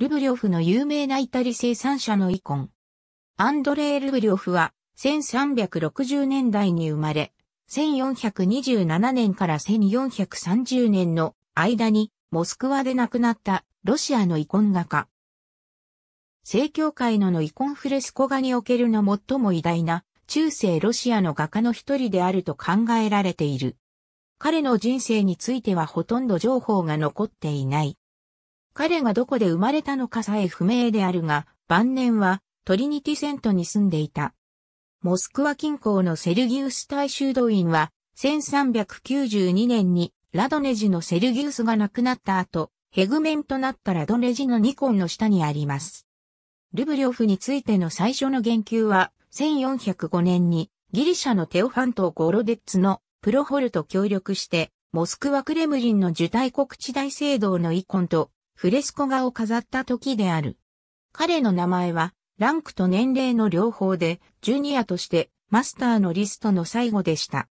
ルブリョフの有名なイタリ生産者のイコン。アンドレー・ルブリョフは1360年代に生まれ、1427年から1430年の間にモスクワで亡くなったロシアのイコン画家。正教会ののイコンフレスコ画におけるの最も偉大な中世ロシアの画家の一人であると考えられている。彼の人生についてはほとんど情報が残っていない。彼がどこで生まれたのかさえ不明であるが、晩年はトリニティセントに住んでいた。モスクワ近郊のセルギウス大修道院は、1392年にラドネジのセルギウスが亡くなった後、ヘグメンとなったラドネジのニコンの下にあります。ルブリョフについての最初の言及は、1405年にギリシャのテオファント・ゴロデッツのプロホルと協力して、モスクワクレムリンの受胎国地大聖堂のイコンとフレスコ画を飾った時である。彼の名前は、ランクと年齢の両方で、ジュニアとしてマスターのリストの最後でした。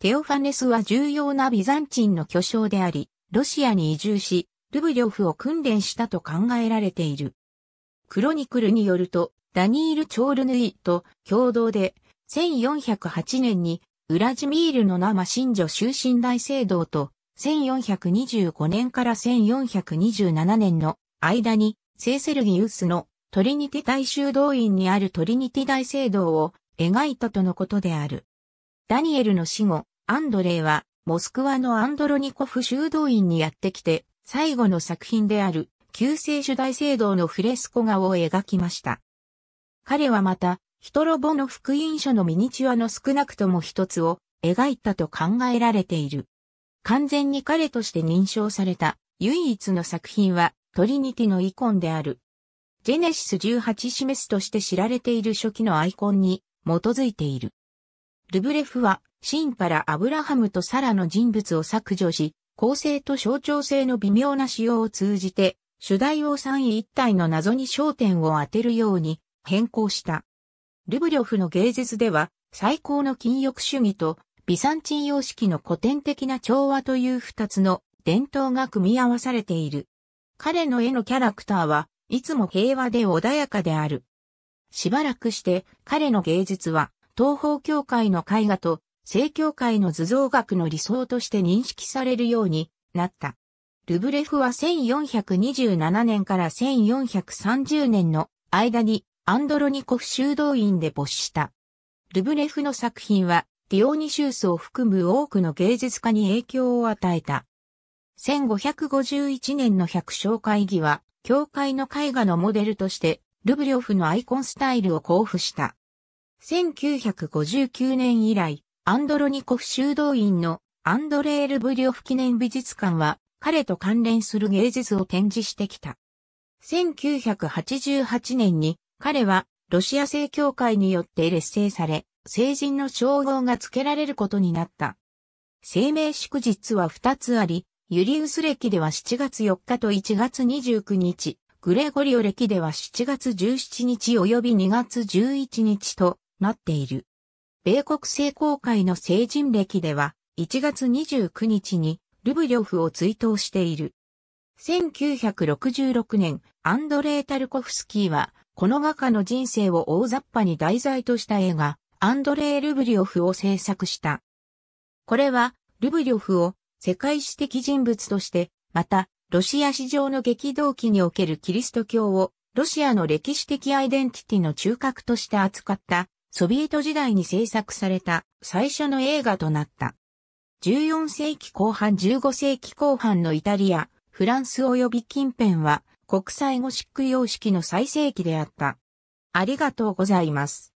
テオファネスは重要なビザンチンの巨匠であり、ロシアに移住し、ルブリョフを訓練したと考えられている。クロニクルによると、ダニール・チョールヌイと共同で、1408年に、ウラジミールの生真女終身大聖堂と1425年から1427年の間に、セーセルギウスのトリニティ大修道院にあるトリニティ大聖堂を描いたとのことである。ダニエルの死後、アンドレイは、モスクワのアンドロニコフ修道院にやってきて、最後の作品である、救世主大聖堂のフレスコ画を描きました。彼はまた、ヒトロボの福音書のミニチュアの少なくとも一つを描いたと考えられている。完全に彼として認証された唯一の作品はトリニティのイコンである。ジェネシス18示すとして知られている初期のアイコンに基づいている。ルブレフはシンパラ・アブラハムとサラの人物を削除し、構成と象徴性の微妙な仕様を通じて、主題を三位一体の謎に焦点を当てるように変更した。ルブリョフの芸術では最高の禁欲主義とビサンチン様式の古典的な調和という二つの伝統が組み合わされている。彼の絵のキャラクターはいつも平和で穏やかである。しばらくして彼の芸術は東方教会の絵画と正教会の図像学の理想として認識されるようになった。ルブレフは1427年から1430年の間にアンドロニコフ修道院で没した。ルブレフの作品はディオニシウスを含む多くの芸術家に影響を与えた。1551年の百姓会議は、教会の絵画のモデルとして、ルブリョフのアイコンスタイルを交付した。1959年以来、アンドロニコフ修道院のアンドレー・ルブリョフ記念美術館は、彼と関連する芸術を展示してきた。1988年に彼はロシア正教会によって劣勢され、成人の称号が付けられることになった。生命祝日は2つあり、ユリウス歴では7月4日と1月29日、グレゴリオ歴では7月17日及び2月11日となっている。米国聖公会の成人歴では1月29日にルブリョフを追悼している。1966年、アンドレイ・タルコフスキーは、この画家の人生を大雑把に題材とした映画、アンドレイ・ルブリョフを制作した。これは、ルブリョフを世界史的人物として、また、ロシア史上の激動期におけるキリスト教を、ロシアの歴史的アイデンティティの中核として扱った、ソビエト時代に制作された最初の映画となった。14世紀後半15世紀後半のイタリア、フランス及び近辺は国際ゴシック様式の最盛期であった。ありがとうございます。